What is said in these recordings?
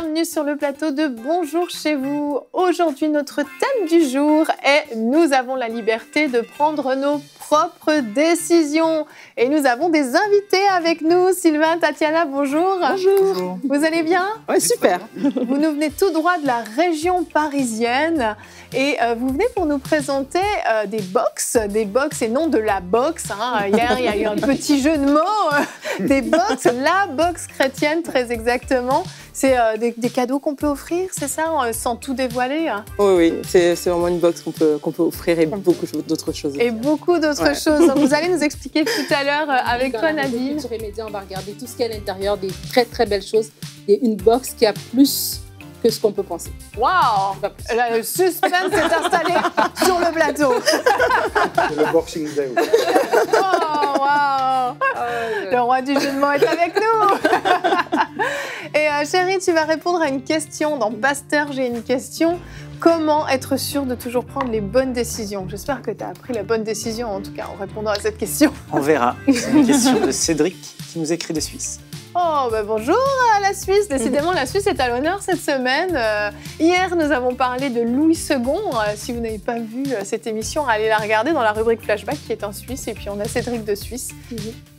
bienvenue sur le plateau de Bonjour chez vous. Aujourd'hui, notre thème du jour est Nous avons la liberté de prendre nos propres décisions. Et nous avons des invités avec nous. Sylvain, Tatiana, bonjour. Bonjour. Vous allez bien Oui, super. Vous nous venez tout droit de la région parisienne et euh, vous venez pour nous présenter euh, des box, des box et non de la boxe. Hein. Hier, il y a eu un petit jeu de mots. des box, la box chrétienne, très exactement. C'est euh, des, cadeaux qu'on peut offrir, c'est ça, euh, sans tout dévoiler hein Oui, oui, c'est vraiment une box qu'on peut, qu'on peut offrir et beaucoup d'autres choses. Et beaucoup d'autres choses. Vous allez nous expliquer tout à l'heure euh, avec toi, Nadine. Sur les on va regarder tout ce qu'il y a à l'intérieur, des très, très belles choses. Et une box qui a plus que ce qu'on peut penser. Waouh Le suspense est installé sur le plateau. le boxing day. Oh, wow. Oh, le roi du jeu de est avec nous. Euh, chérie, tu vas répondre à une question. Dans Pasteur, j'ai une question. Comment être sûr de toujours prendre les bonnes décisions J'espère que tu as pris la bonne décision, en tout cas, en répondant à cette question. On verra. C'est une question de Cédric qui nous écrit de Suisse. Oh, bah bonjour à euh, la Suisse. Décidément, la Suisse est à l'honneur cette semaine. Euh, hier, nous avons parlé de Louis II. si vous n'avez pas vu cette émission, allez la regarder dans la rubrique Flashback qui est en Suisse. Et puis, on a Cédric de Suisse.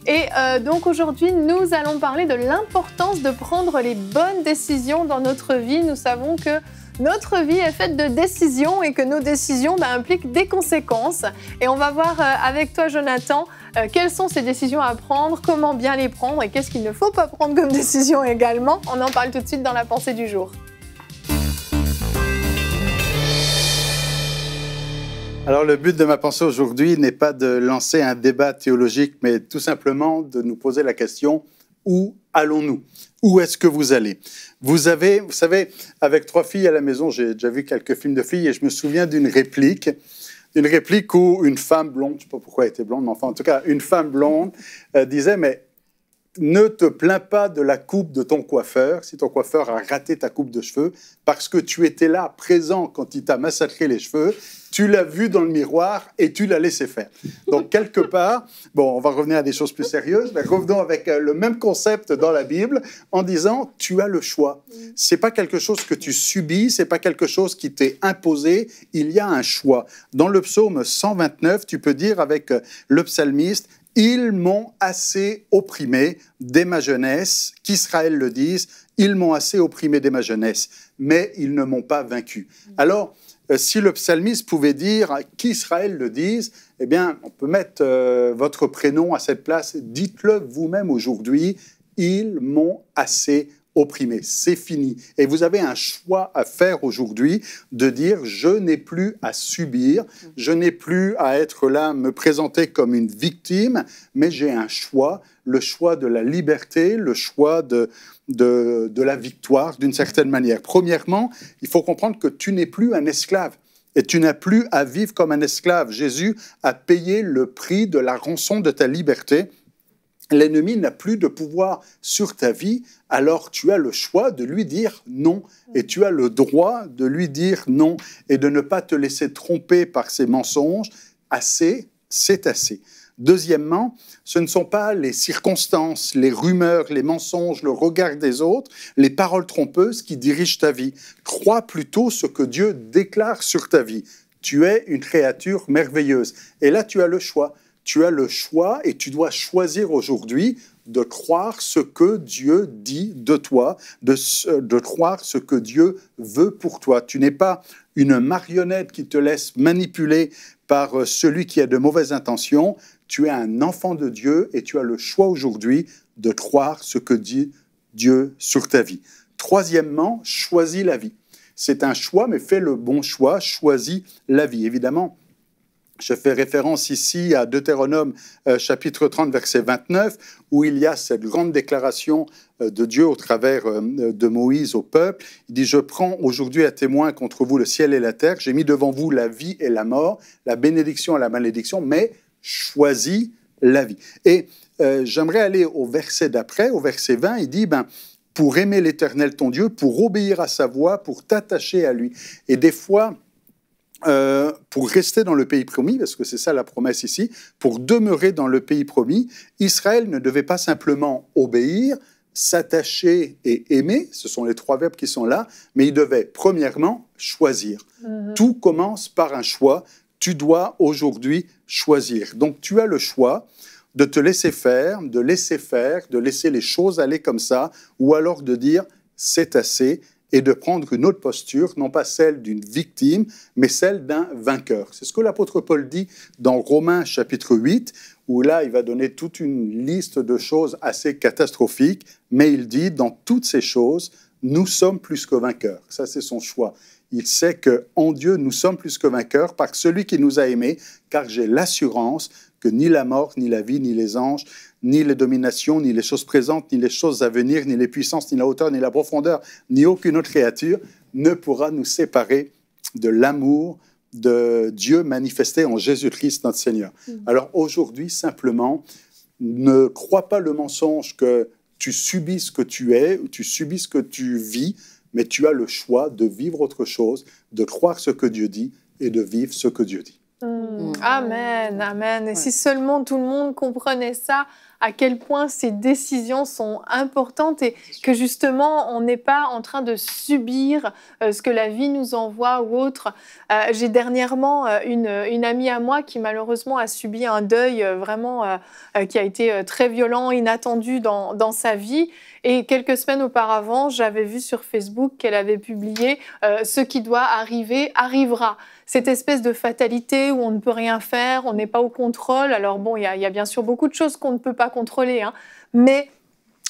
Et euh, donc aujourd'hui, nous allons parler de l'importance de prendre les bonnes décisions dans notre vie. Nous savons que notre vie est faite de décisions et que nos décisions bah, impliquent des conséquences. Et on va voir euh, avec toi, Jonathan, euh, quelles sont ces décisions à prendre, comment bien les prendre et qu'est-ce qu'il ne faut pas prendre comme décision également. On en parle tout de suite dans la pensée du jour. Alors le but de ma pensée aujourd'hui n'est pas de lancer un débat théologique, mais tout simplement de nous poser la question où allons-nous Où est-ce que vous allez Vous avez, vous savez, avec trois filles à la maison, j'ai déjà vu quelques films de filles et je me souviens d'une réplique une réplique où une femme blonde, je ne sais pas pourquoi elle était blonde, mais enfin, en tout cas, une femme blonde euh, disait, mais ne te plains pas de la coupe de ton coiffeur, si ton coiffeur a raté ta coupe de cheveux, parce que tu étais là, présent, quand il t'a massacré les cheveux, tu l'as vu dans le miroir et tu l'as laissé faire. Donc, quelque part, bon, on va revenir à des choses plus sérieuses, mais revenons avec euh, le même concept dans la Bible, en disant, tu as le choix. Mm. C'est pas quelque chose que tu subis, c'est pas quelque chose qui t'est imposé, il y a un choix. Dans le psaume 129, tu peux dire avec euh, le psalmiste, ils m'ont assez opprimé dès ma jeunesse, qu'Israël le dise, ils m'ont assez opprimé dès ma jeunesse, mais ils ne m'ont pas vaincu. Alors, euh, si le psalmiste pouvait dire qu'Israël le dise, eh bien, on peut mettre euh, votre prénom à cette place. Dites-le vous-même aujourd'hui, ils m'ont assez opprimé C'est fini. Et vous avez un choix à faire aujourd'hui de dire je n'ai plus à subir, je n'ai plus à être là, me présenter comme une victime, mais j'ai un choix, le choix de la liberté, le choix de, de la victoire d'une certaine manière. Premièrement, il faut comprendre que tu n'es plus un esclave et tu n'as plus à vivre comme un esclave. Jésus a payé le prix de la rançon de ta liberté L'ennemi n'a plus de pouvoir sur ta vie, alors tu as le choix de lui dire non et tu as le droit de lui dire non et de ne pas te laisser tromper par ses mensonges. Assez, c'est assez. Deuxièmement, ce ne sont pas les circonstances, les rumeurs, les mensonges, le regard des autres, les paroles trompeuses qui dirigent ta vie. Crois plutôt ce que Dieu déclare sur ta vie. Tu es une créature merveilleuse. Et là, tu as le choix. Tu as le choix et tu dois choisir aujourd'hui de croire ce que Dieu dit de toi, de, croire ce que Dieu veut pour toi. Tu n'es pas une marionnette qui te laisse manipuler par euh, celui qui a de mauvaises intentions. Tu es un enfant de Dieu et tu as le choix aujourd'hui de croire ce que dit Dieu sur ta vie. Troisièmement, choisis la vie. C'est un choix, mais fais le bon choix, choisis la vie. Évidemment, je fais référence ici à Deutéronome euh, chapitre 30 verset 29 où il y a cette grande déclaration euh, de Dieu au travers euh, de Moïse au peuple. Il dit, je prends aujourd'hui à témoin contre vous le ciel et la terre, j'ai mis devant vous la vie et la mort, la bénédiction et la malédiction, mais choisis la vie. Et j'aimerais aller au verset d'après, au verset 20, il dit, ben, pour aimer l'Éternel ton Dieu, pour obéir à sa voix, pour t'attacher à lui. Et des fois, euh, pour rester dans le pays promis, parce que c'est ça la promesse ici, pour demeurer dans le pays promis, Israël ne devait pas simplement obéir, s'attacher et aimer, ce sont les trois verbes qui sont là, mais il devait premièrement choisir. Euh. Tout commence par un choix, tu dois aujourd'hui choisir. Donc tu as le choix de te laisser faire, de laisser faire, de laisser les choses aller comme ça, ou alors de dire c'est assez, et de prendre une autre posture, non pas celle d'une victime, mais celle d'un vainqueur. C'est ce que l'apôtre Paul dit dans Romains chapitre 8, où là, il va donner toute une liste de choses assez catastrophiques, mais il dit, dans toutes ces choses, nous sommes plus que vainqueurs. Ça, c'est son choix. Il sait que en Dieu, nous sommes plus que vainqueurs par celui qui nous a aimés, car j'ai l'assurance que ni la mort, ni la vie, ni les anges, ni les dominations, ni les choses présentes, ni les choses à venir, ni les puissances, ni la hauteur, ni la profondeur, ni aucune autre créature ne pourra nous séparer de l'amour de Dieu manifesté en Jésus-Christ notre Seigneur. Mm. Alors aujourd'hui, simplement, ne crois pas le mensonge que tu subis ce que tu es, ou tu subis ce que tu vis, mais tu as le choix de vivre autre chose, de croire ce que Dieu dit et de vivre ce que Dieu dit. Mmh. Mmh. Amen, amen. Et si seulement tout le monde comprenait ça, à quel point ces décisions sont importantes et que justement on n'est pas en train de subir euh, ce que la vie nous envoie ou autre. Euh, j'ai dernièrement euh, une, amie à moi qui malheureusement a subi un deuil vraiment qui a été très violent, inattendu dans sa vie. Et quelques semaines auparavant, j'avais vu sur Facebook qu'elle avait publié Ce qui doit arriver arrivera ⁇ cette espèce de fatalité où on ne peut rien faire, on n'est pas au contrôle. Alors bon, il y, a bien sûr beaucoup de choses qu'on ne peut pas contrôler, hein. mais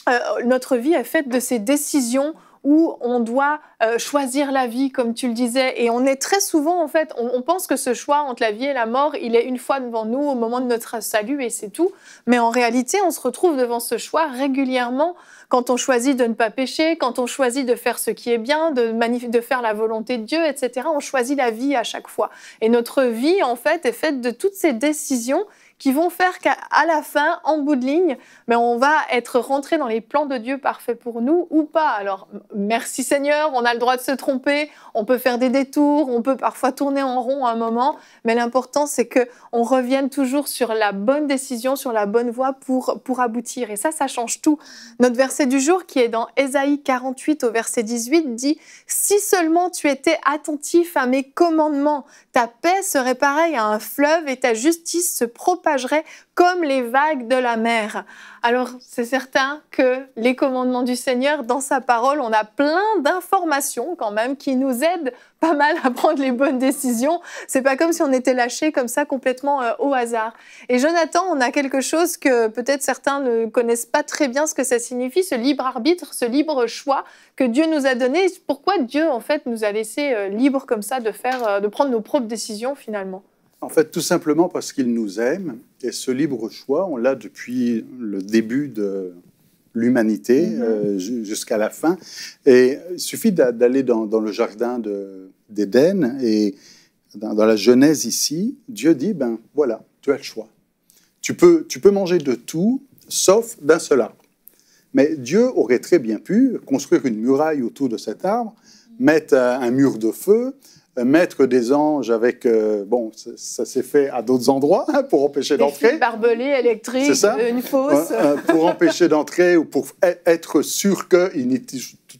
euh, notre vie est faite de ces décisions où on doit euh, choisir la vie, comme tu le disais. Et on est très souvent, en fait, on, pense que ce choix entre la vie et la mort, il est une fois devant nous au moment de notre salut et c'est tout. Mais en réalité, on se retrouve devant ce choix régulièrement quand on choisit de ne pas pécher, quand on choisit de faire ce qui est bien, de, de faire la volonté de Dieu, etc. On choisit la vie à chaque fois. Et notre vie, en fait, est faite de toutes ces décisions qui vont faire qu'à la fin, en bout de ligne, mais ben, on va être rentré dans les plans de Dieu parfaits pour nous ou pas. Alors, merci Seigneur, on a le droit de se tromper, on peut faire des détours, on peut parfois tourner en rond un moment, mais l'important, c'est que on revienne toujours sur la bonne décision, sur la bonne voie pour, pour aboutir. Et ça, ça change tout. Notre verset du jour, qui est dans Ésaïe 48 au verset 18, dit Si seulement tu étais attentif à mes commandements, ta paix serait pareille à un fleuve et ta justice se propagerait comme les vagues de la mer. Alors c'est certain que les commandements du Seigneur, dans sa parole, on a plein d'informations quand même qui nous aident pas mal à prendre les bonnes décisions. C'est pas comme si on était lâché comme ça complètement euh, au hasard. Et Jonathan, on a quelque chose que peut-être certains ne connaissent pas très bien ce que ça signifie, ce libre arbitre, ce libre choix que Dieu nous a donné. Pourquoi Dieu en fait nous a laissé euh, libres libre comme ça de faire, euh, de prendre nos propres décisions finalement? En fait, tout simplement parce qu'il nous aime. Et ce libre choix, on l'a depuis le début de l'humanité mhm. euh, jusqu'à la fin. Et il suffit d'aller dans, le jardin d'Éden et dans, la Genèse ici, Dieu dit, ben voilà, tu as le choix. Tu peux, tu peux manger de tout, sauf d'un seul arbre. Mais Dieu aurait très bien pu construire une muraille autour de cet arbre, mettre euh, un mur de feu, euh, mettre des anges avec... Euh, bon, ça, s'est fait à d'autres endroits hein, pour empêcher d'entrer. Des barbelés électriques, une fosse. Euh, pour empêcher d'entrer ou pour e-, être sûr qu'ils n'y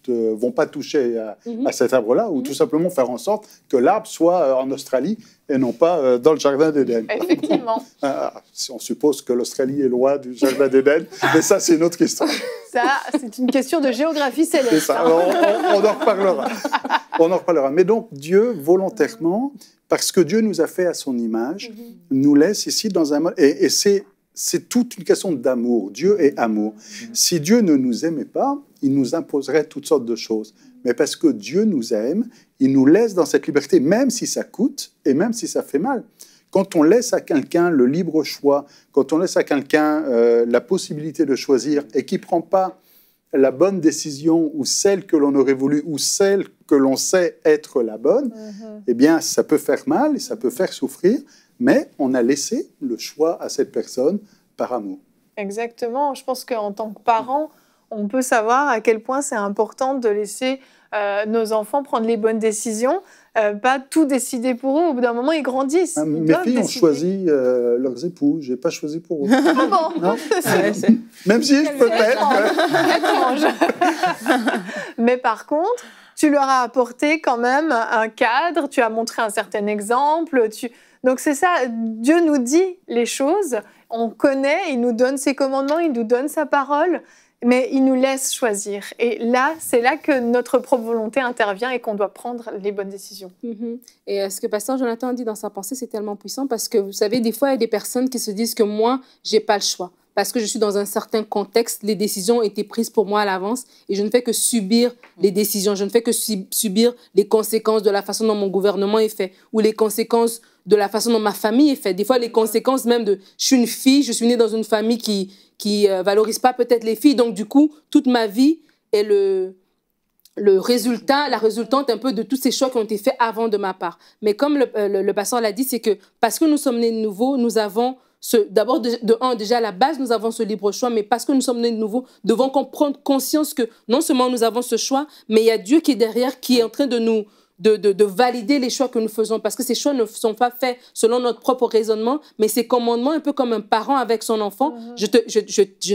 ne euh, vont pas toucher à, mhm. cet arbre-là, ou mhm. tout simplement faire en sorte que l'arbre soit euh, en Australie et non pas euh, dans le jardin d'Éden. Effectivement. Ah, ah, si on suppose que l'Australie est loin du jardin d'Éden, mais ça, c'est une autre question. Ça, c'est une question de géographie céleste. Hein. on, en reparlera. On en reparlera. Mais donc, Dieu, volontairement, parce que Dieu nous a fait à son image, mhm. nous laisse ici dans un... Et, et c'est c'est toute une question d'amour. Dieu est amour. Mm-hmm. Si Dieu ne nous aimait pas, il nous imposerait toutes sortes de choses. Mais parce que Dieu nous aime, il nous laisse dans cette liberté, même si ça coûte et même si ça fait mal. Quand on laisse à quelqu'un le libre choix, quand on laisse à quelqu'un euh, la possibilité de choisir et qui prend pas la bonne décision ou celle que l'on aurait voulu ou celle que l'on sait être la bonne, mm-hmm. eh bien, ça peut faire mal et ça peut faire souffrir, mais on a laissé le choix à cette personne par amour. Exactement. Je pense qu'en tant que parent, on peut savoir à quel point c'est important de laisser euh, nos enfants prendre les bonnes décisions, euh, pas tout décider pour eux. Au bout d'un moment, ils grandissent. Ah, mes filles ont choisi euh, leurs époux. J'ai pas choisi pour eux. Ah bon ah Même si je peux être. Mais par contre, tu leur as apporté quand même un cadre, tu as montré un certain exemple. Donc c'est ça, Dieu nous dit les choses, on connaît, il nous donne ses commandements, il nous donne sa parole, mais il nous laisse choisir. Et là, c'est là que notre propre volonté intervient et qu'on doit prendre les bonnes décisions. Mm-hmm. Et euh, ce que Pasteur Jonathan dit dans sa pensée, c'est tellement puissant parce que vous savez, des fois, il y a des personnes qui se disent que moi, j'ai pas le choix parce que je suis dans un certain contexte, les décisions ont été prises pour moi à l'avance et je ne fais que subir les mm. décisions, je ne fais que subir les conséquences de la façon dont mon gouvernement est fait ou les conséquences de la façon dont ma famille est faite. Des fois, les conséquences même de je suis une fille, je suis née dans une famille qui qui euh, valorise pas peut-être les filles, donc du coup, toute ma vie est le le résultat, la résultante un peu de tous ces choix qui ont été faits avant de ma part. Mais comme le, euh, le, le l'a dit, c'est que parce que nous sommes nés de nouveau, nous avons d'abord, de, de, déjà à la base, nous avons ce libre choix, mais parce que nous sommes nés de nouveau, devons prendre conscience que non seulement nous avons ce choix, mais il y a Dieu qui est derrière, qui est en train de nous, de, valider les choix que nous faisons, parce que ces choix ne sont pas faits selon notre propre raisonnement, mais ces commandements, un peu comme un parent avec son enfant, mhm. je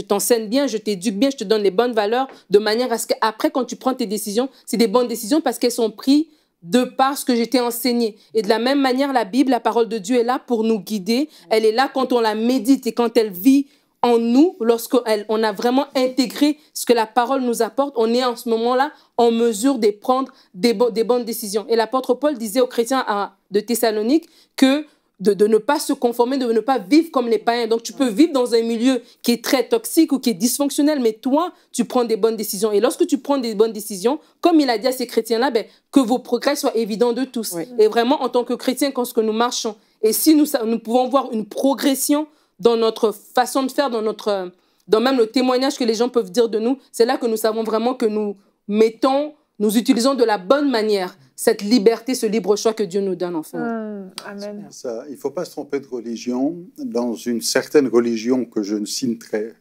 t'enseigne te, je, je, bien, je t'éduque bien, je te donne les bonnes valeurs, de manière à ce qu'après, quand tu prends tes décisions, c'est des bonnes décisions parce qu'elles sont prises de par ce que j'étais enseigné. Et de la même manière, la Bible, la parole de Dieu est là pour nous guider. Elle est là quand on la médite et quand elle vit en nous, lorsqu'on a vraiment intégré ce que la parole nous apporte, on est en ce moment-là en mesure de prendre des, bonnes décisions. Et l'apôtre Paul disait aux chrétiens de Thessalonique que de, ne pas se conformer, de ne pas vivre comme les païens. Donc tu peux vivre dans un milieu qui est très toxique ou qui est dysfonctionnel, mais toi, tu prends des bonnes décisions. Et lorsque tu prends des bonnes décisions, comme il a dit à ces chrétiens-là, ben, que vos progrès soient évidents de tous. Et vraiment, en tant que chrétiens, quand ce que nous marchons, et si nous, nous pouvons voir une progression dans notre façon de faire, dans, notre, euh, dans même le témoignage que les gens peuvent dire de nous, c'est là que nous savons vraiment que nous mettons nous utilisons de la bonne manière cette liberté, ce libre choix que Dieu nous donne, enfin. Hum, amen. il ne faut pas se tromper de religion. Dans une certaine religion que je ne citerai,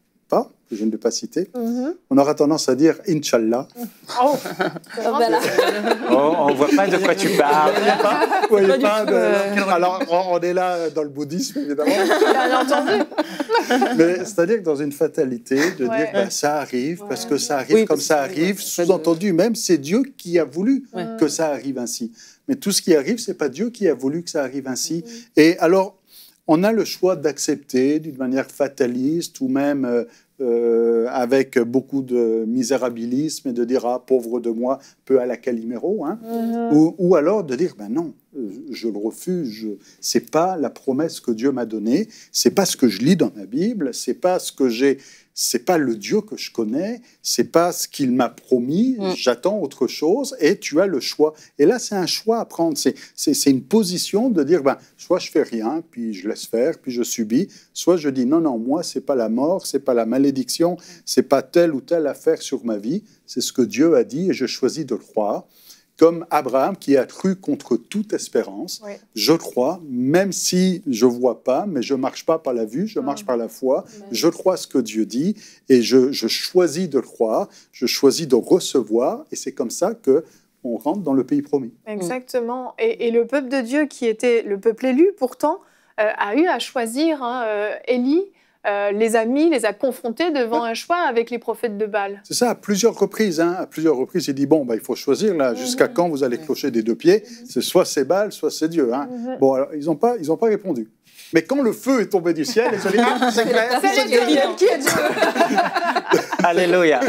que je ne vais pas citer, mhm. on aura tendance à dire Inch'Allah. Oh, ah, oh on ne voit pas de quoi tu parles. Euh, alors, on est là dans le bouddhisme, évidemment. Mais c'est-à-dire que dans une fatalité, de dire ben, ça arrive, parce que ça arrive comme ça arrive, sous-entendu même, c'est Dieu qui a voulu que ça arrive ainsi. Mais tout ce qui arrive, ce n'est pas Dieu qui a voulu que ça arrive ainsi. Mhm. Et alors, on a le choix d'accepter d'une manière fataliste ou même euh, euh, avec beaucoup de misérabilisme et de dire ah pauvre de moi, peu à la Calimero, hein, mhm. ou, ou, alors de dire ben non, je le refuse, c'est pas la promesse que Dieu m'a donnée, c'est pas ce que je lis dans ma Bible, c'est pas ce que j'ai c'est pas le Dieu que je connais, c'est pas ce qu'il m'a promis, mm. j'attends autre chose et tu as le choix. Et là, c'est un choix à prendre, c'est une position de dire, ben, soit je fais rien, puis je laisse faire, puis je subis, soit je dis, non, non, moi, c'est pas la mort, c'est pas la malédiction, c'est pas telle ou telle affaire sur ma vie, c'est ce que Dieu a dit et je choisis de le croire comme Abraham qui a cru contre toute espérance. Je crois, même si je vois pas, mais je ne marche pas par la vue, je ah. marche par la foi. Je crois ce que Dieu dit et je, choisis de croire, je choisis de recevoir et c'est comme ça que on rentre dans le pays promis. Exactement. Et, le peuple de Dieu qui était le peuple élu pourtant euh, a eu à choisir hein, euh, Élie. Euh, les a mis, les a confrontés devant un choix avec les prophètes de Baal. C'est ça, à plusieurs reprises. Hein. à plusieurs reprises, il dit bon, bah, il faut choisir là, jusqu'à mhm. quand vous allez clocher des deux pieds C'est soit c'est Baal, soit c'est Dieu. Hein. Mhm. Bon, alors, ils n'ont pas, ils ont pas répondu. Mais quand le feu est tombé du ciel, ils ont dit ah, c'est clair, c'est qui est Dieu Alléluia.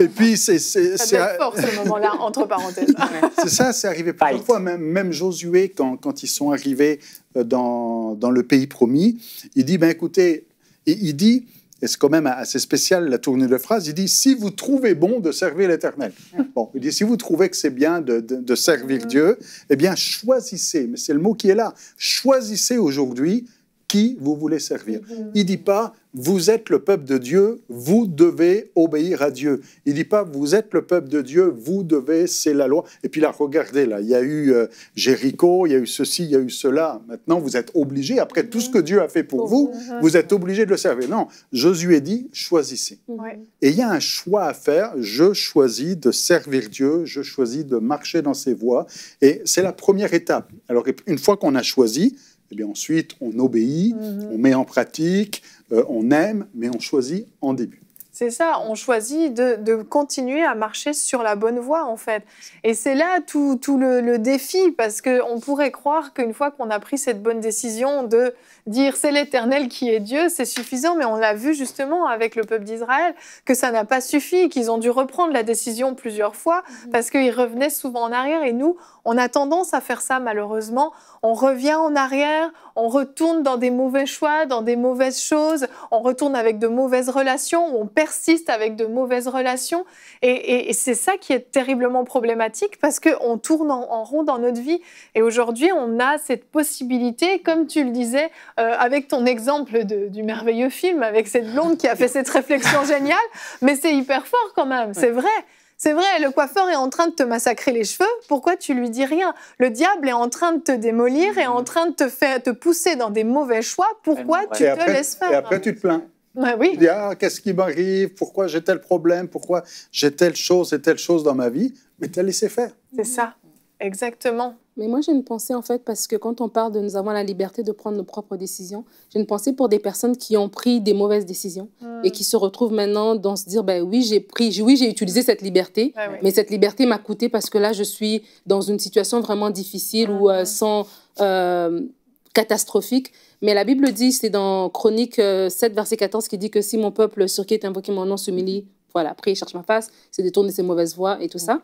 Et puis c'est c'est fort ce moment-là entre parenthèses. c'est ça, c'est arrivé plusieurs fois. Même, même Josué quand, ils sont arrivés euh, dans, dans le pays promis, il dit ben écoutez et il dit, et c'est quand même assez spécial la tournée de phrase, il dit Si vous trouvez bon de servir l'Éternel. Bon, il dit Si vous trouvez que c'est bien de, de servir mm. Dieu, eh bien choisissez, mais c'est le mot qui est là, choisissez aujourd'hui qui vous voulez servir. Il dit pas vous êtes le peuple de Dieu, vous devez obéir à Dieu. Il dit pas vous êtes le peuple de Dieu, vous devez, c'est la loi. Et puis là, regardez là, il y a eu euh, Jéricho, il y a eu ceci, il y a eu cela. Maintenant, vous êtes obligé, après tout ce que Dieu a fait pour vous, hein. vous êtes obligé de le servir. Non, Josué dit choisissez. Mhm. Et il y a un choix à faire. Je choisis de servir Dieu, je choisis de marcher dans ses voies. Et c'est la première étape. Alors, une fois qu'on a choisi, eh bien ensuite on obéit, mm-hmm. on met en pratique, euh, on aime, mais on choisit en début. C'est ça, on choisit de, continuer à marcher sur la bonne voie, en fait. Et c'est là tout, le, le, défi, parce qu'on pourrait croire qu'une fois qu'on a pris cette bonne décision de dire c'est l'Éternel qui est Dieu, c'est suffisant, mais on l'a vu justement avec le peuple d'Israël, que ça n'a pas suffi, qu'ils ont dû reprendre la décision plusieurs fois, mhm. parce qu'ils revenaient souvent en arrière. Et nous, on a tendance à faire ça, malheureusement. On revient en arrière, on retourne dans des mauvais choix, dans des mauvaises choses, on retourne avec de mauvaises relations, on persiste avec de mauvaises relations. Et, c'est ça qui est terriblement problématique parce qu'on tourne en, rond dans notre vie. Et aujourd'hui, on a cette possibilité, comme tu le disais, euh, avec ton exemple du merveilleux film, avec cette blonde qui a fait cette réflexion géniale, mais c'est hyper fort quand même, c'est vrai. C'est vrai, le coiffeur est en train de te massacrer les cheveux, pourquoi tu lui dis rien Le diable est en train de te démolir, et est en mm. train de te, faire, te pousser dans des mauvais choix, pourquoi tu te laisses faire Et après, tu te plains. Ouais, oui. dis, ah, qu'est-ce qui m'arrive Pourquoi j'ai tel problème Pourquoi j'ai telle chose et telle chose dans ma vie Mais tu as laissé faire. C'est ça, exactement. Mais moi, j'ai une pensée, en fait, parce que quand on parle de nous avoir la liberté de prendre nos propres décisions, j'ai une pensée pour des personnes qui ont pris des mauvaises décisions et qui hmm. se retrouvent maintenant dans se dire, ben oui, j'ai pris, oui, j'ai utilisé cette liberté, mais cette liberté m'a coûté parce que là, je suis dans une situation vraiment difficile ou euh, sans... Euh, catastrophique. Mais la Bible dit, c'est dans Chronique 7, euh, verset 14, qui dit que si mon peuple sur qui est invoqué mon nom s'humilie, voilà, après, il cherche ma face, c'est détourner ses mauvaises voies et tout ça.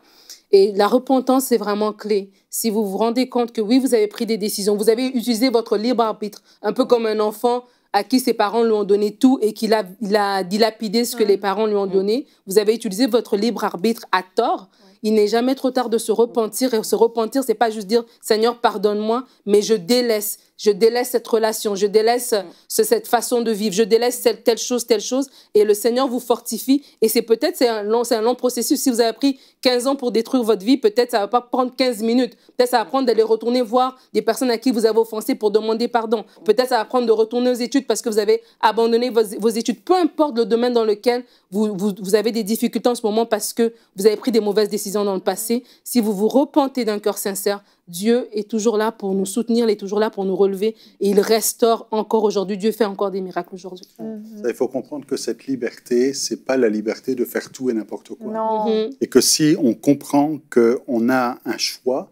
Et la repentance, c'est vraiment clé. Si vous vous rendez compte que oui, vous avez pris des décisions, vous avez utilisé votre libre arbitre, un peu comme un enfant à qui ses parents lui ont donné tout et qu'il a, a dilapidé ce que les parents lui ont donné. Vous avez utilisé votre libre arbitre à tort. Il n'est jamais trop tard de se repentir. Et se repentir, c'est pas juste dire Seigneur, pardonne-moi, mais je délaisse je délaisse cette relation, je délaisse mm. cette façon de vivre, je délaisse telle chose, telle chose, et le Seigneur vous fortifie. Et c'est peut-être c'est un, long, un long processus. Si vous avez pris 15 ans pour détruire votre vie, peut-être ça ne va pas prendre 15 minutes. Peut-être ça va prendre d'aller retourner voir des personnes à qui vous avez offensé pour demander pardon. Peut-être ça va prendre de retourner aux études parce que vous avez abandonné vos, études. Peu importe le domaine dans lequel vous, vous, vous avez des difficultés en ce moment parce que vous avez pris des mauvaises décisions dans le passé. Si vous vous repentez d'un cœur sincère, Dieu est toujours là pour nous soutenir, il est toujours là pour nous relever et il restaure encore aujourd'hui. Dieu fait encore des miracles aujourd'hui. Mm-hmm. Il faut comprendre que cette liberté, c'est pas la liberté de faire tout et n'importe quoi. Mm-hmm. Et que si on comprend qu'on a un choix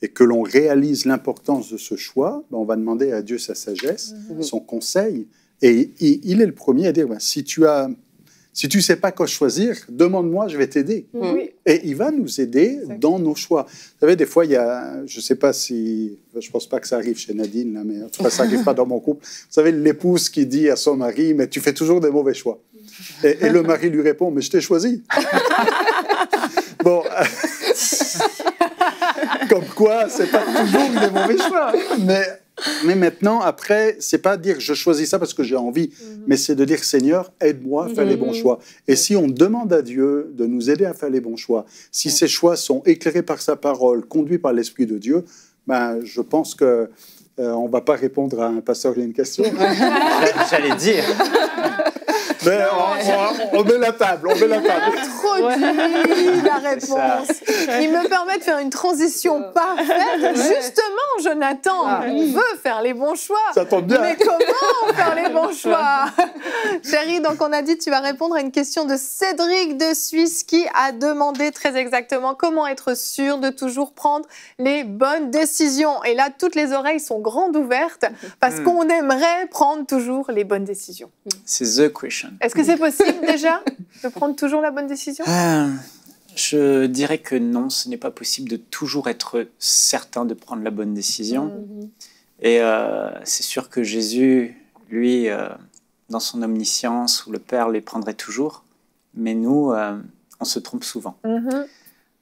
et que l'on réalise l'importance de ce choix, ben, on va demander à Dieu sa sagesse, mm-hmm. son conseil. Et il est le premier à dire, ben, si tu as si tu ne sais pas quoi choisir, demande-moi, je vais t'aider. Mm. Et il va nous aider dans nos choix. Vous savez, des fois, il y a, je ne sais pas si, je ne pense pas que ça arrive chez Nadine, là, mais en tout cas, ça n'arrive pas dans mon couple. Vous savez, l'épouse qui dit à son mari, mais tu fais toujours des mauvais choix. Et, et le mari lui répond, mais je t'ai choisi. bon. Comme quoi, c'est pas toujours des mauvais choix. Mais, mais maintenant, après, c'est pas dire je choisis ça parce que j'ai envie, mhm. mais c'est de dire Seigneur, aide-moi à faire les bons mhm. choix. Et si on demande à Dieu de nous aider à faire les bons choix, si ces choix sont éclairés par sa parole, conduits par l'Esprit de Dieu, ben, je pense que euh, on ne va pas répondre à un pasteur qui a une question. J'allais dire. on, met la table, on met la table. Trop la réponse. Il me permet de faire une transition parfaite. Justement, Jonathan, ah, on veut faire les bons choix. Ça tombe bien. Mais comment faire les bons choix Chérie, donc on a dit tu vas répondre à une question de Cédric de Suisse qui a demandé très exactement comment être sûr de toujours prendre les bonnes décisions. Et là, toutes les oreilles sont grandes ouvertes parce hmm. qu'on aimerait prendre toujours les bonnes décisions. Hmm. C'est the question. Est-ce que c'est possible déjà de prendre toujours la bonne décision ah, Je dirais que non, ce n'est pas possible de toujours être certain de prendre la bonne décision. Mhm. Et euh, c'est sûr que Jésus, lui, euh, dans son omniscience, ou le Père les prendrait toujours, mais nous, euh, on se trompe souvent. Mhm.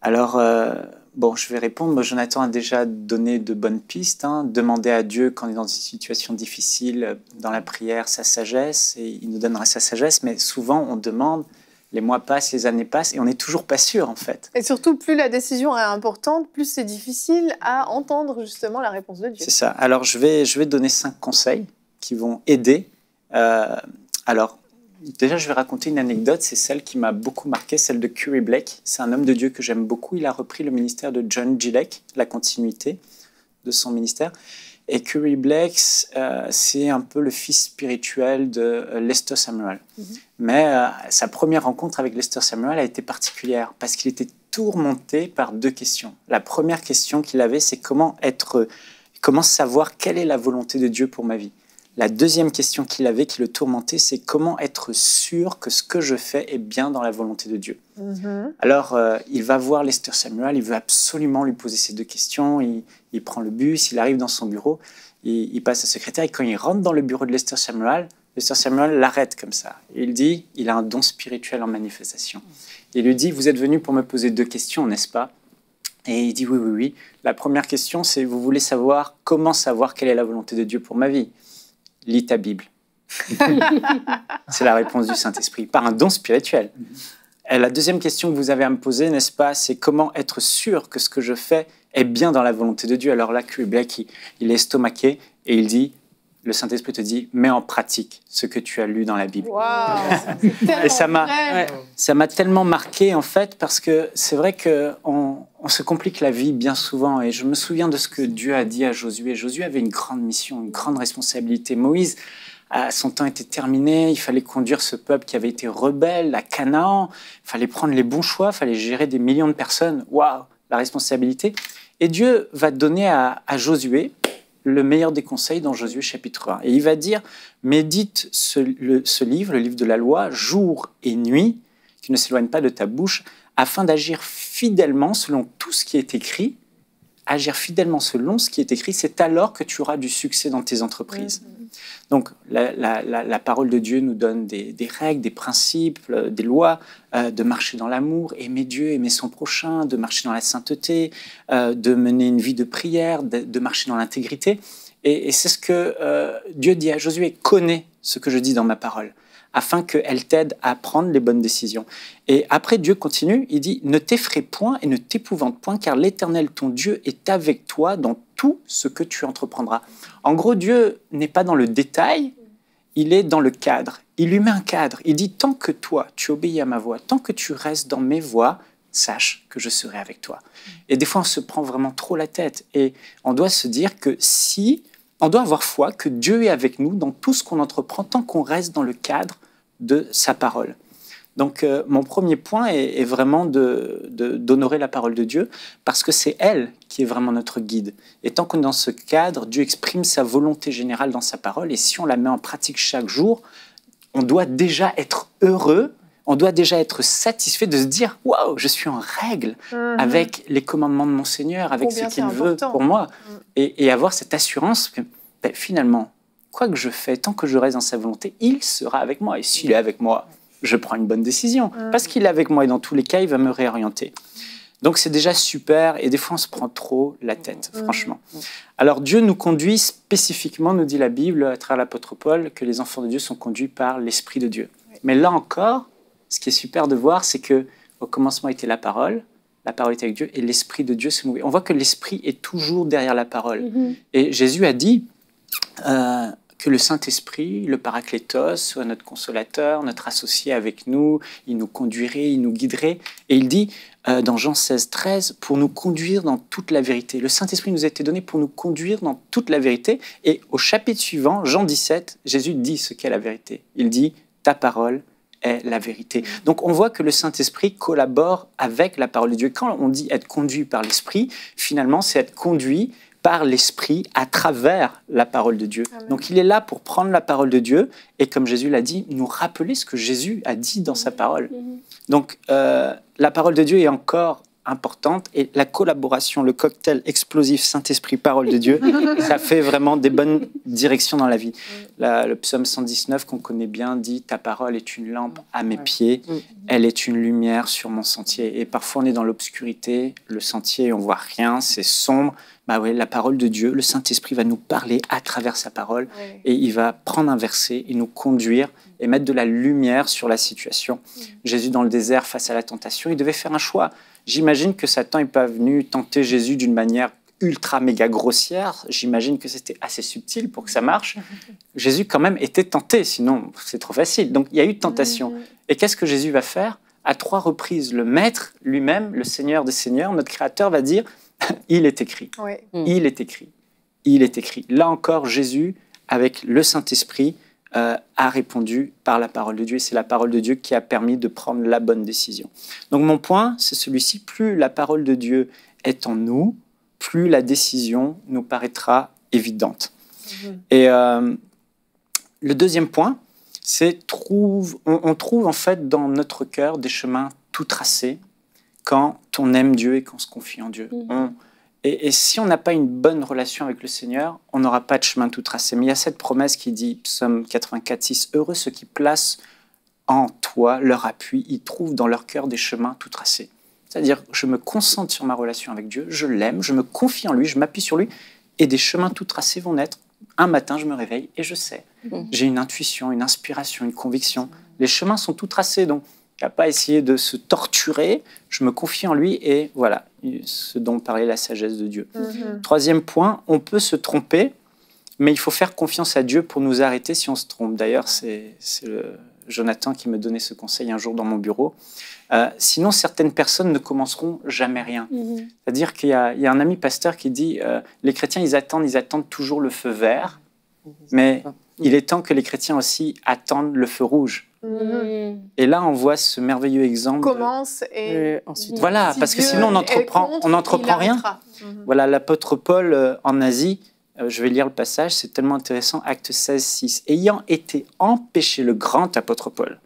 Alors, Bon, je vais répondre. Jonathan a déjà donné de bonnes pistes. Hein. Demander à Dieu quand on est dans une situation difficile, euh, dans la prière, sa sagesse, et il nous donnera sa sagesse. Mais souvent, on demande, les mois passent, les années passent, et on n'est toujours pas sûr, en fait. Et surtout, plus la décision est importante, plus c'est difficile à entendre justement la réponse de Dieu. C'est ça. Alors, je vais, je vais donner cinq conseils qui vont aider. Euh, alors, Déjà, je vais raconter une anecdote, c'est celle qui m'a beaucoup marqué, celle de Curie Blake. C'est un homme de Dieu que j'aime beaucoup. Il a repris le ministère de John Gillek, la continuité de son ministère. Et Curie Blake, euh, c'est un peu le fils spirituel de euh, Lester Samuel. Mhm. Mais euh, sa première rencontre avec Lester Samuel a été particulière parce qu'il était tourmenté par deux questions. La première question qu'il avait, c'est comment être, comment savoir quelle est la volonté de Dieu pour ma vie. La deuxième question qu'il avait, qui le tourmentait, c'est comment être sûr que ce que je fais est bien dans la volonté de Dieu. Mm-hmm. Alors, euh, il va voir Lester Samuel, il veut absolument lui poser ces deux questions, il, prend le bus, il arrive dans son bureau, il, il passe à secrétaire, et quand il rentre dans le bureau de Lester Samuel, Lester Samuel l'arrête comme ça. Il dit, il a un don spirituel en manifestation. Il lui dit, vous êtes venu pour me poser deux questions, n'est-ce pas et il dit oui, oui, oui. La première question, c'est vous voulez savoir comment savoir quelle est la volonté de Dieu pour ma vie lis ta Bible. c'est la réponse du Saint-Esprit, par un don spirituel. Mm-hmm. Et la deuxième question que vous avez à me poser, n'est-ce pas, c'est comment être sûr que ce que je fais est bien dans la volonté de Dieu. Alors là, Kublaki, il est estomaqué et il dit, le Saint-Esprit te dit, mets en pratique ce que tu as lu dans la Bible. et ça m'a, ça m'a tellement marqué en fait, parce que c'est vrai qu'on on se complique la vie bien souvent. Et je me souviens de ce que Dieu a dit à Josué. Josué avait une grande mission, une grande responsabilité. Moïse, euh, son temps était terminé. Il fallait conduire ce peuple qui avait été rebelle à Canaan. Il fallait prendre les bons choix. Il fallait gérer des millions de personnes. Waouh, la responsabilité. Et Dieu va donner à, Josué le meilleur des conseils dans Josué chapitre 1. Et il va dire, médite ce, ce livre, le livre de la loi, jour et nuit, qui ne s'éloigne pas de ta bouche, afin d'agir fidèlement selon tout ce qui est écrit. Agir fidèlement selon ce qui est écrit, c'est alors que tu auras du succès dans tes entreprises. Mm, mm, mm. Donc la, parole de Dieu nous donne des, règles, des principes, euh, des lois, euh, de marcher dans l'amour, aimer Dieu, aimer son prochain, de marcher dans la sainteté, euh, de mener une vie de prière, de, marcher dans l'intégrité. Et, c'est ce que Dieu dit à Josué, connais ce que je dis dans ma parole afin qu'elle t'aide à prendre les bonnes décisions. Et après, Dieu continue, il dit, ne t'effraie point et ne t'épouvante point, car l'Éternel, ton Dieu, est avec toi dans tout ce que tu entreprendras. En gros, Dieu n'est pas dans le détail, il est dans le cadre. Il lui met un cadre. Il dit, tant que toi, tu obéis à ma voix, tant que tu restes dans mes voies, sache que je serai avec toi. Et des fois, on se prend vraiment trop la tête et on doit se dire que si on doit avoir foi que Dieu est avec nous dans tout ce qu'on entreprend tant qu'on reste dans le cadre de sa parole. Donc euh, mon premier point est, vraiment d'honorer la parole de Dieu parce que c'est elle qui est vraiment notre guide. Et tant qu'on est dans ce cadre, Dieu exprime sa volonté générale dans sa parole et si on la met en pratique chaque jour, on doit déjà être heureux on doit déjà être satisfait de se dire waouh, je suis en règle mhm. avec les commandements de mon Seigneur, avec ce qu'il veut pour moi, mhm. et, avoir cette assurance que ben, finalement, quoi que je fais, tant que je reste dans sa volonté, il sera avec moi. Et s'il est avec moi, je prends une bonne décision mhm. parce qu'il est avec moi et dans tous les cas, il va me réorienter. Donc c'est déjà super et des fois on se prend trop la tête, franchement. Alors Dieu nous conduit spécifiquement, nous dit la Bible à travers l'apôtre Paul, que les enfants de Dieu sont conduits par l'Esprit de Dieu. Mais là encore, ce qui est super de voir, c'est que au commencement était la parole, la parole était avec Dieu et l'esprit de Dieu se mouvait. On voit que l'esprit est toujours derrière la parole. Mm-hmm. Et Jésus a dit euh, que le Saint-Esprit, le Paraclétos, soit notre consolateur, notre associé avec nous, il nous conduirait, il nous guiderait. Et il dit euh, dans Jean 16, 13, pour nous conduire dans toute la vérité. Le Saint-Esprit nous a été donné pour nous conduire dans toute la vérité. Et au chapitre suivant, Jean 17, Jésus dit ce qu'est la vérité. Il dit, ta parole la vérité. Donc on voit que le Saint-Esprit collabore avec la parole de Dieu. Quand on dit être conduit par l'Esprit, finalement c'est être conduit par l'Esprit à travers la parole de Dieu. Donc il est là pour prendre la parole de Dieu et comme Jésus l'a dit, nous rappeler ce que Jésus a dit dans sa parole. Donc euh, la parole de Dieu est encore importante et la collaboration, le cocktail explosif Saint-Esprit, parole de Dieu, ça fait vraiment des bonnes directions dans la vie. le psaume 119 qu'on connaît bien dit Ta parole est une lampe à mes pieds, mm. elle est une lumière sur mon sentier. Et parfois on est dans l'obscurité, le sentier, on voit rien, c'est sombre. Bah ouais, la parole de Dieu, le Saint-Esprit va nous parler à travers sa parole et il va prendre un verset et nous conduire et mettre de la lumière sur la situation. Mm. Jésus dans le désert face à la tentation, il devait faire un choix. J'imagine que Satan n'est pas venu tenter Jésus d'une manière ultra méga grossière. J'imagine que c'était assez subtil pour que ça marche. Jésus quand même était tenté, sinon c'est trop facile. Donc il y a eu tentation. Et qu'est-ce que Jésus va faire À trois reprises, le Maître lui-même, le Seigneur des Seigneurs, notre Créateur va dire, mm. il est écrit. Il est écrit. Il est écrit. Là encore, Jésus, avec le Saint-Esprit, euh, a répondu par la parole de Dieu. Et c'est la parole de Dieu qui a permis de prendre la bonne décision. Donc mon point, c'est celui-ci. Plus la parole de Dieu est en nous, plus la décision nous paraîtra évidente. Mm-hmm. Et euh, le deuxième point, c'est trouve, on, trouve en fait dans notre cœur des chemins tout tracés quand on aime Dieu et qu'on se confie en Dieu. Mm-hmm. Et, si on n'a pas une bonne relation avec le Seigneur, on n'aura pas de chemin tout tracé. Mais il y a cette promesse qui dit, Psaume 84, 6, Heureux ceux qui placent en toi leur appui, ils trouvent dans leur cœur des chemins tout tracés. C'est-à-dire, je me concentre sur ma relation avec Dieu, je l'aime, je me confie en lui, je m'appuie sur lui, et des chemins tout tracés vont naître. Un matin, je me réveille et je sais. Mmh. J'ai une intuition, une inspiration, une conviction. Les chemins sont tout tracés, donc il n'a pas essayé de se torturer. Je me confie en lui et voilà ce dont parlait la sagesse de Dieu. Mm-hmm. Troisième point, on peut se tromper, mais il faut faire confiance à Dieu pour nous arrêter si on se trompe. D'ailleurs, c'est Jonathan qui me donnait ce conseil un jour dans mon bureau. Euh, sinon, certaines personnes ne commenceront jamais rien. Mm-hmm. C'est-à-dire qu'il y, a un ami pasteur qui dit euh, les chrétiens, ils attendent, ils attendent toujours le feu vert, mm-hmm. mais il est temps que les chrétiens aussi attendent le feu rouge. Mhm. Et là, on voit ce merveilleux exemple. Commence et, ensuite. Voilà, parce que sinon on entreprend, on n'entreprend rien. Mhm. Voilà, l'apôtre Paul euh, en Asie, euh, je vais lire le passage, c'est tellement intéressant, acte 16, 6. Ayant été empêché, le grand apôtre Paul,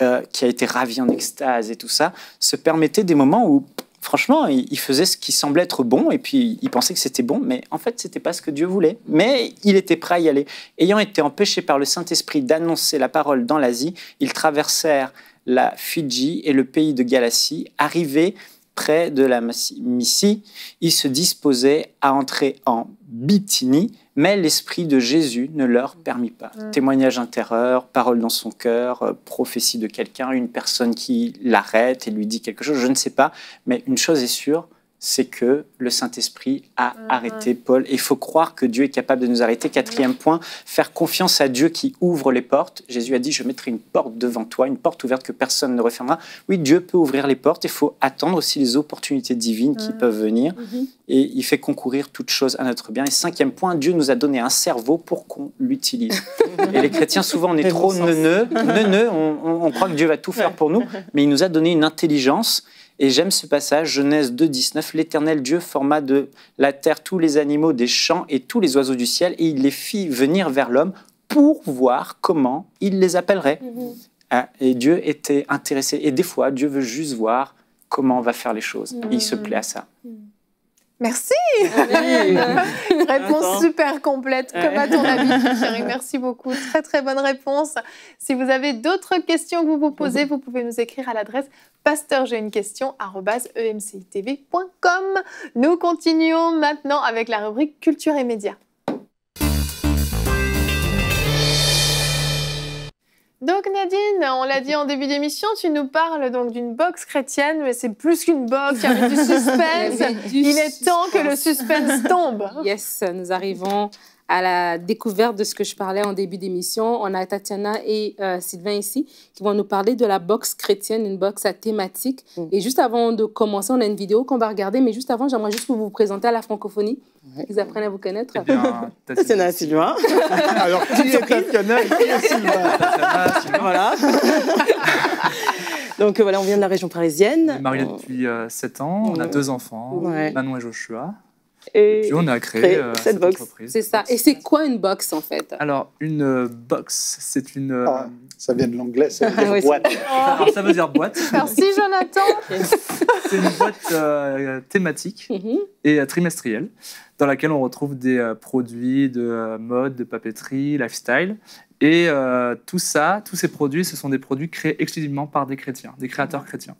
euh, qui a été ravi en extase et tout ça, se permettait des moments où franchement, il, faisait ce qui semblait être bon et puis il pensait que c'était bon, mais en fait, c'était pas ce que Dieu voulait. Mais il était prêt à y aller. Ayant été empêché par le Saint-Esprit d'annoncer la parole dans l'Asie, ils traversèrent la Fidji et le pays de Galatie, arrivés près de la Missie, ils se disposaient à entrer en Bithynie, mais l'Esprit de Jésus ne leur permit pas. Mm. Témoignage intérieur, parole dans son cœur, euh, prophétie de quelqu'un, une personne qui l'arrête et lui dit quelque chose, je ne sais pas, mais une chose est sûre, c'est que le Saint-Esprit a mhm. arrêté Paul. Et il faut croire que Dieu est capable de nous arrêter. Quatrième point, faire confiance à Dieu qui ouvre les portes. Jésus a dit, je mettrai une porte devant toi, une porte ouverte que personne ne refermera. Oui, Dieu peut ouvrir les portes. Il faut attendre aussi les opportunités divines qui mhm. peuvent venir. Mhm. Et il fait concourir toutes choses à notre bien. Et cinquième point, Dieu nous a donné un cerveau pour qu'on l'utilise. et les chrétiens, souvent, on est trop neuneux. neuneux on, croit que Dieu va tout faire pour nous. Mais il nous a donné une intelligence et j'aime ce passage, Genèse 2, 19, l'Éternel Dieu forma de la terre tous les animaux des champs et tous les oiseaux du ciel, et il les fit venir vers l'homme pour voir comment il les appellerait. Mhm. Hein, et Dieu était intéressé. Et des fois, Dieu veut juste voir comment on va faire les choses. il se mhm. plaît à ça. Merci. réponse super complète, comme à ton habitude, chérie. Merci beaucoup. Très, très bonne réponse. Si vous avez d'autres questions que vous vous posez, vous pouvez nous écrire à l'adresse pasteurjeunequestion.com. E nous continuons maintenant avec la rubrique culture et médias. Donc Nadine, on l'a dit en début d'émission, tu nous parles donc d'une boxe chrétienne, mais c'est plus qu'une box, il y a du suspense. il, est temps que le suspense tombe. Yes, nous arrivons à la découverte de ce que je parlais en début d'émission. On a Tatiana et euh, Sylvain ici qui vont nous parler de la boxe chrétienne, une boxe à thématique. Mm. Et juste avant de commencer, on a une vidéo qu'on va regarder, mais juste avant, j'aimerais juste vous vous présenter à la francophonie. qu'ils Ils apprennent à vous connaître. Eh Tatiana, et Sylvain. Alors, qui est Tatiana et Sylvain Voilà. Donc euh, voilà, on vient de la région parisienne. On depuis euh, sept 7 ans, on a deux enfants, Manon et Joshua. Et, on a créé euh, cette, box. C'est ça. Et c'est quoi une box en fait Alors une euh, box, c'est une. Euh, ah, ça vient de l'anglais, ça veut ah boîte. Alors, ça veut dire boîte. Merci Jonathan. c'est une boîte thématique mhm. et trimestrielle dans laquelle on retrouve des produits de mode, de papeterie, lifestyle. Et tout ça, tous ces produits, ce sont des produits créés exclusivement par des chrétiens, des créateurs ah. chrétiens.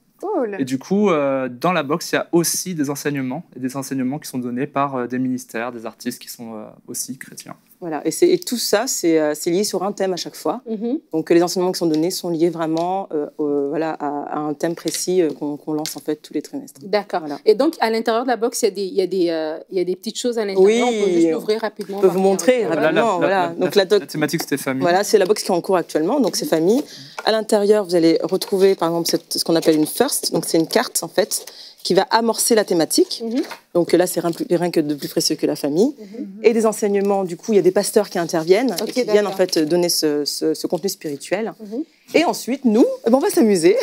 Et du coup, euh, dans la boxe, il y a aussi des enseignements, et des enseignements qui sont donnés par euh, des ministères, des artistes qui sont euh, aussi chrétiens. Voilà, et, tout ça, euh, c'est lié sur un thème à chaque fois. Mm-hmm. Donc les enseignements qui sont donnés sont liés vraiment euh, voilà, à, un thème précis euh, qu'on lance en fait tous les trimestres. D'accord. Et donc à l'intérieur de la box, il y a des, petites choses à l'intérieur. Oui, on peut juste l'ouvrir rapidement. On peut vous montrer rapidement. la, donc, la, thématique, c'était famille. Voilà, c'est la box qui est en cours actuellement, donc c'est famille. À l'intérieur, vous allez retrouver par exemple ce qu'on appelle une first, donc c'est une carte en fait qui va amorcer la thématique. Mhm. Donc là, c'est rien, que de plus précieux que la famille. Mhm. Et des enseignements, du coup, il y a des pasteurs qui interviennent qui viennent en fait donner ce, contenu spirituel. Mhm. Et ensuite, nous, eh ben, on va s'amuser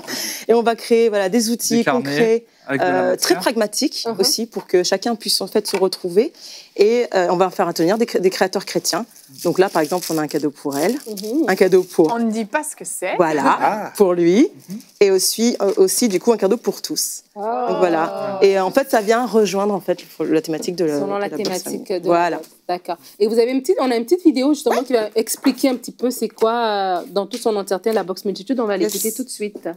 et on va créer voilà, des outils des concrets euh, très pragmatique mhm. aussi pour que chacun puisse en fait se retrouver. Et euh, on va faire un des, des, créateurs chrétiens. Donc là, par exemple, on a un cadeau pour elle, mhm. un cadeau pour. On ne dit pas ce que c'est. Voilà, ah. Ah. pour lui. Mhm. Et aussi, euh, aussi, du coup, un cadeau pour tous. Ah. voilà. Et en fait, ça vient rejoindre en fait la thématique de la. Selon la, thématique de Voilà. D'accord. Et vous avez une petite, on a une petite vidéo justement qui va expliquer un petit peu c'est quoi dans toute son entièreté la boxe multitude. On va l'écouter tout de suite.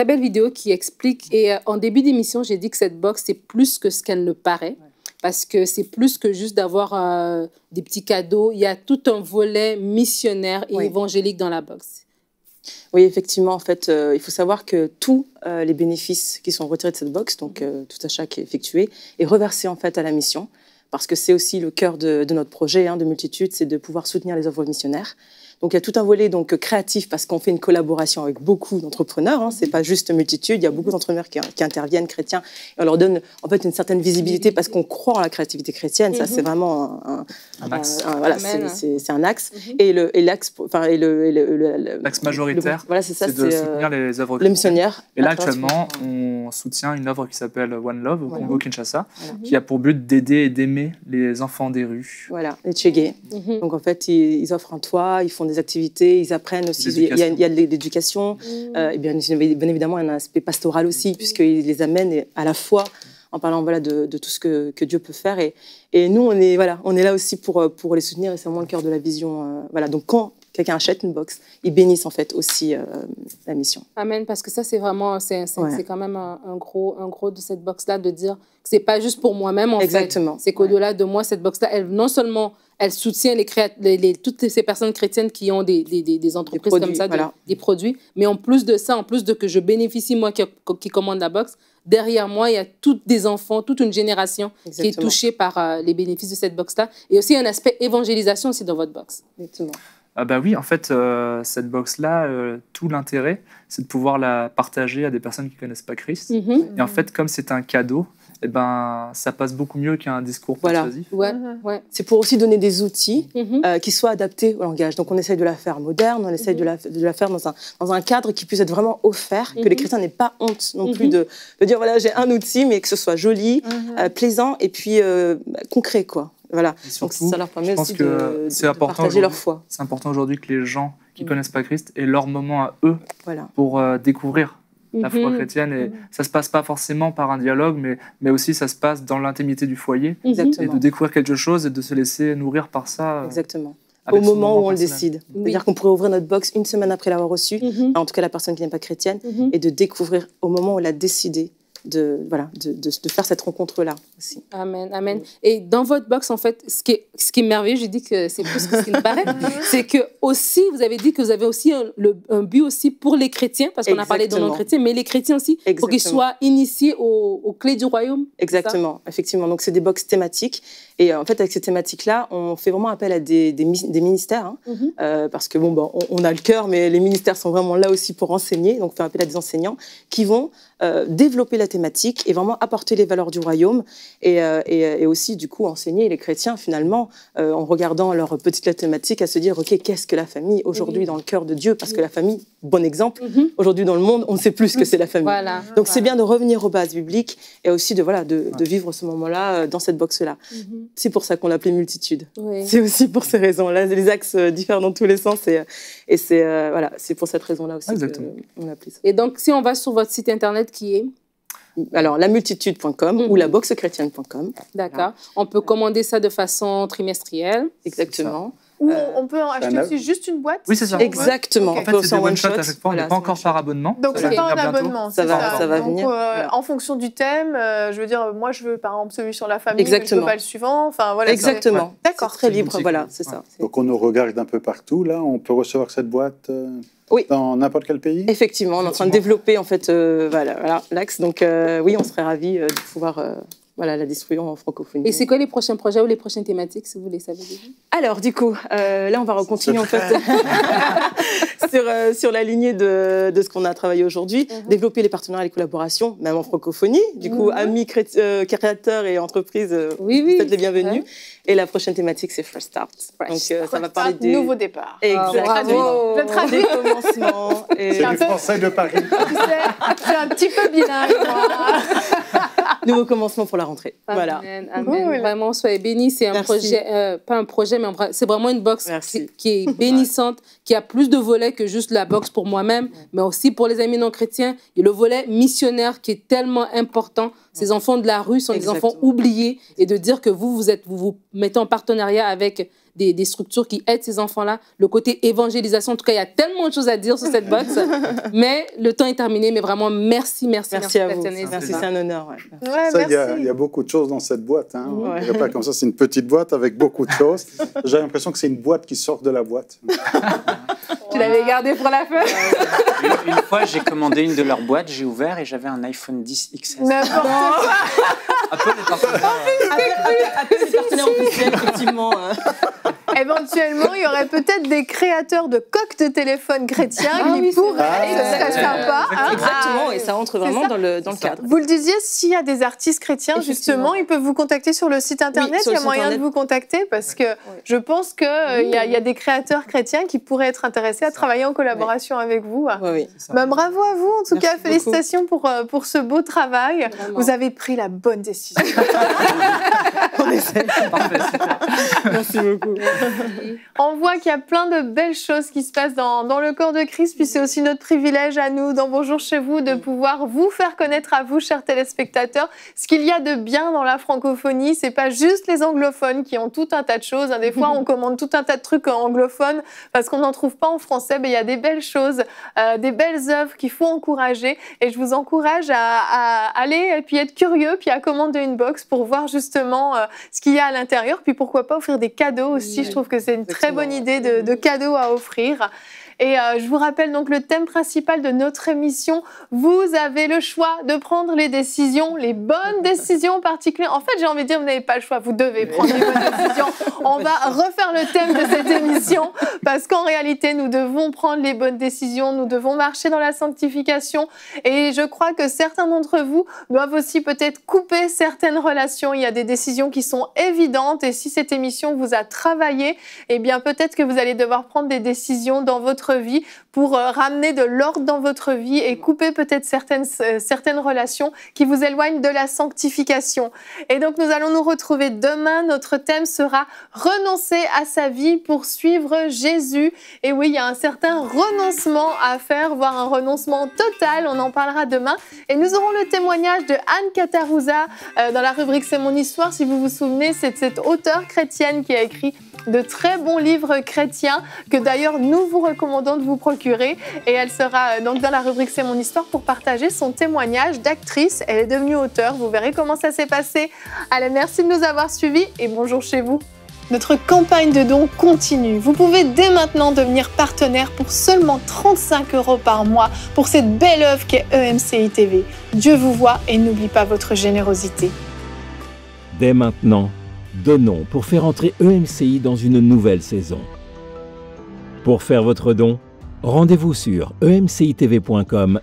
très belle vidéo qui explique. Et euh, en début d'émission, j'ai dit que cette box, c'est plus que ce qu'elle ne paraît. Parce que c'est plus que juste d'avoir euh, des petits cadeaux. Il y a tout un volet missionnaire et évangélique dans la box. Oui, effectivement, en fait, euh, il faut savoir que tous les bénéfices qui sont retirés de cette box, donc mm-hmm. tout achat qui est effectué, est reversé en fait à la mission, parce que c'est aussi le cœur de, notre projet, hein, de Multitude, c'est de pouvoir soutenir les œuvres missionnaires. Donc il y a tout un volet donc créatif parce qu'on fait une collaboration avec beaucoup d'entrepreneurs. Hein, c'est pas juste multitude. Il y a beaucoup d'entrepreneurs qui, interviennent, chrétiens, et on leur donne en fait une certaine visibilité parce qu'on croit en la créativité chrétienne. Ça c'est mhm. vraiment un, axe. c'est un axe. Mhm. Et le et l'axe, enfin et le l'axe majoritaire. voilà, c'est de soutenir euh, les œuvres. Les Et là actuellement, on soutient une œuvre qui s'appelle One Love au Congo Kinshasa, qui a pour but d'aider et d'aimer les enfants des rues. Voilà, les Tchégués. Mhm. Donc en fait, ils, ils offrent un toit, ils font des activités, ils apprennent aussi, il y, a, de l'éducation, mm. euh, Bien évidemment, il bien, bien évidemment un aspect pastoral aussi, puisqu'ils mm. puisqu'il les amènent à la foi, en parlant voilà, de, tout ce que, Dieu peut faire. Et, et, nous, on est, voilà, on est là aussi pour, pour les soutenir, et c'est vraiment le cœur de la vision. Euh, voilà. Donc quand quelqu'un achète une box, ils bénissent en fait aussi euh, la mission. Amen, parce que ça c'est vraiment, c'est quand même un, gros, un gros de cette box-là de dire que c'est pas juste pour moi-même en Exactement. fait. C'est qu'au-delà de moi, cette box-là, elle non seulement elle soutient les, toutes ces personnes chrétiennes qui ont des, entreprises comme ça, des, produits. Mais en plus de ça, en plus de que je bénéficie, moi qui, commande la boxe, derrière moi, il y a toutes des enfants, toute une génération qui est touchée par euh, les bénéfices de cette boxe là Et aussi un aspect évangélisation aussi dans votre box. Exactement. Ah bah oui, en fait, euh, cette box-là, euh, tout l'intérêt, c'est de pouvoir la partager à des personnes qui ne connaissent pas Christ. Mhm. Mhm. Et en fait, comme c'est un cadeau, eh ben, ça passe beaucoup mieux qu'un discours voilà. Mhm. C'est pour aussi donner des outils euh, qui soient adaptés au langage. Donc, on essaye de la faire moderne, on essaye de, la, faire dans un, dans un cadre qui puisse être vraiment offert, que les chrétiens n'aient pas honte non plus de, de, dire, voilà, j'ai un outil, mais que ce soit joli, plaisant et puis concret, quoi. Voilà. Donc ça leur permet aussi de, partager leur foi. C'est important aujourd'hui que les gens qui ne mm. connaissent pas Christ aient leur moment à eux voilà. pour euh, découvrir la foi mm-hmm. chrétienne. Et mm-hmm. ça ne se passe pas forcément par un dialogue, mais, mais aussi ça se passe dans l'intimité du foyer. Mm-hmm. Et de découvrir quelque chose et de se laisser nourrir par ça. Euh, Exactement. Au moment, où on le décide. C'est-à-dire qu'on pourrait ouvrir notre box une semaine après l'avoir reçu, en tout cas la personne qui n'est pas chrétienne, et de découvrir au moment où on l'a décidé de, voilà, de, de, faire cette rencontre-là aussi. Amen, amen. Et dans votre box, en fait, ce qui est, ce qui est merveilleux, j'ai dit que c'est plus que ce qui me paraît, c'est que aussi, vous avez dit que vous avez aussi un, le, un but aussi pour les chrétiens, parce qu'on a parlé de non-chrétiens, mais les chrétiens aussi, pour qu'ils soient initiés aux, clés du royaume. Exactement, effectivement. Donc, c'est des box thématiques. Et euh, en fait, avec ces thématiques-là, on fait vraiment appel à des, des, ministères, hein. mhm. euh, parce que bon, ben, on, a le cœur, mais les ministères sont vraiment là aussi pour enseigner. Donc, on fait appel à des enseignants qui vont euh, développer la thématique et vraiment apporter les valeurs du royaume et, euh, euh, et, aussi, du coup, enseigner les chrétiens, finalement, euh, en regardant leur petite lettre thématique, à se dire, OK, qu'est-ce que la famille aujourd'hui dans le cœur de Dieu Parce que la famille, bon exemple, mhm. aujourd'hui dans le monde, on ne sait plus ce que mhm. c'est la famille. Donc, c'est bien de revenir aux bases bibliques et aussi de, voilà, de, vivre ce moment-là dans cette box-là. Mhm. C'est pour ça qu'on l'appelait multitude. C'est aussi pour ces raisons-là. Les axes diffèrent dans tous les sens et, et c'est voilà c'est pour cette raison-là aussi qu'on l'appelait ça. Et donc, si on va sur votre site internet qui est alors mhm. la multitude.com ou la boxechrétienne.com. D'accord. On peut commander ça de façon trimestrielle. Exactement. Ou euh, on peut en acheter aussi juste une boîte Oui, c'est ça. Exactement. En fait, c'est des one shot, à chaque fois, pas encore par abonnement. Donc, c'est pas un abonnement, ça, va, ça. va venir. Euh, en fonction du thème, euh, je veux dire, moi, je veux par exemple celui sur la famille, je veux pas le suivant. Enfin, voilà. Exactement. D'accord. Très libre, voilà, c'est ça. Donc, on nous regarde un peu partout, là. On peut recevoir cette boîte dans n'importe quel pays Effectivement, on est en train de développer en fait l'axe. Voilà, donc oui, on serait ravis de pouvoir voilà, la distribuons en francophonie. Et c'est quoi les prochains projets ou les prochaines thématiques, si vous les savez déjà Alors, du coup, euh, là, on va continuer en fait sur, euh, sur la lignée de, de ce qu'on a travaillé aujourd'hui. Uh-huh. Développer les partenariats et les collaborations, même en francophonie. Du coup, uh-huh. amis euh, créateurs et entreprises, oui, vous êtes les bienvenus. Et la prochaine thématique, c'est First Start. Donc, ça va parler du Nouveau départ. Exactement. le traduit. Des C'est du français de Paris. c'est un petit peu bilingue, moi nouveau commencement pour la rentrée. voilà. Vraiment, soyez bénis. C'est un projet, euh, pas un projet, mais c'est vraiment une box qui, est bénissante, qui a plus de volets que juste la box pour moi-même, mais aussi pour les amis non chrétiens. Et le volet missionnaire qui est tellement important. Ces enfants de la rue sont des enfants oubliés. Et de dire que vous, vous, êtes, vous vous mettez en partenariat avec des, structures qui aident ces enfants-là. Le côté évangélisation, en tout cas, il y a tellement de choses à dire sur cette box. mais le temps est terminé. Mais vraiment, merci, merci, merci, merci à vous. c'est un honneur. il y, a beaucoup de choses dans cette boîte. Hein. pas comme ça, c'est une petite boîte avec beaucoup de choses. J'ai l'impression que c'est une boîte qui sort de la boîte. Tu l'avais gardée pour la fin une, fois, j'ai commandé une de leurs boîtes, j'ai ouvert et j'avais un iPhone 10 XS. N'importe quoi Apple est effectivement. Éventuellement, il y aurait peut-être des créateurs de coques de téléphone chrétiens ah qui pourraient, ce serait sympa. Exactement, et ça entre vraiment dans le, dans le cadre. Vous le disiez, s'il y a des artistes chrétiens, justement, ils peuvent vous contacter sur le site internet. il y a moyen de vous contacter parce que je pense qu'il euh, y, a des créateurs chrétiens qui pourraient être intéressés à travailler en collaboration avec vous. Bah, bravo à vous, en tout cas, félicitations pour, euh, pour ce beau travail. Vous avez pris la bonne décision. On essaie. Parfait, Merci beaucoup. on voit qu'il y a plein de belles choses qui se passent dans, le corps de Christ, puis c'est aussi notre privilège à nous, dans Bonjour chez vous, de pouvoir vous faire connaître à vous, chers téléspectateurs, ce qu'il y a de bien dans la francophonie. C'est pas juste les anglophones qui ont tout un tas de choses. Hein. Des fois, on commande tout un tas de trucs en anglophones parce qu'on n'en trouve pas en français. Mais il y a des belles choses, euh, des belles œuvres qu'il faut encourager. Et je vous encourage à, aller et puis être curieux, puis à commander une box pour voir justement euh, ce qu'il y a à l'intérieur, puis pourquoi pas offrir des cadeaux aussi je trouve que c'est une très bonne idée de cadeau à offrir. Et euh, je vous rappelle donc le thème principal de notre émission. Vous avez le choix de prendre les décisions, les bonnes décisions en particulier En fait, j'ai envie de dire, vous n'avez pas le choix, vous devez prendre les bonnes décisions. On va refaire le thème de cette émission parce qu'en réalité, nous devons prendre les bonnes décisions, nous devons marcher dans la sanctification. Et je crois que certains d'entre vous doivent aussi peut-être couper certaines relations. Il y a des décisions qui sont évidentes et si cette émission vous a travaillé, eh bien peut-être que vous allez devoir prendre des décisions dans votre vie, pour euh, ramener de l'ordre dans votre vie et couper peut-être certaines, euh, certaines relations qui vous éloignent de la sanctification. Et donc nous allons nous retrouver demain. Notre thème sera renoncer à sa vie pour suivre Jésus. Et oui, il y a un certain renoncement à faire, voire un renoncement total. On en parlera demain. Et nous aurons le témoignage de Anne Catarouza euh, dans la rubrique C'est mon histoire. Si vous vous souvenez, c'est cette auteure chrétienne qui a écrit de très bons livres chrétiens que d'ailleurs nous vous recommandons de vous procurer. Et elle sera euh, donc dans la rubrique C'est mon histoire pour partager son témoignage d'actrice. Elle est devenue auteur Vous verrez comment ça s'est passé. Allez, merci de nous avoir suivis et bonjour chez vous. Notre campagne de dons continue. Vous pouvez dès maintenant devenir partenaire pour seulement 35 euros par mois pour cette belle œuvre qu'est EMCI TV. Dieu vous voit et n'oublie pas votre générosité. Dès maintenant, Donnons pour faire entrer EMCI dans une nouvelle saison. Pour faire votre don, rendez-vous sur emcitv.com/8000.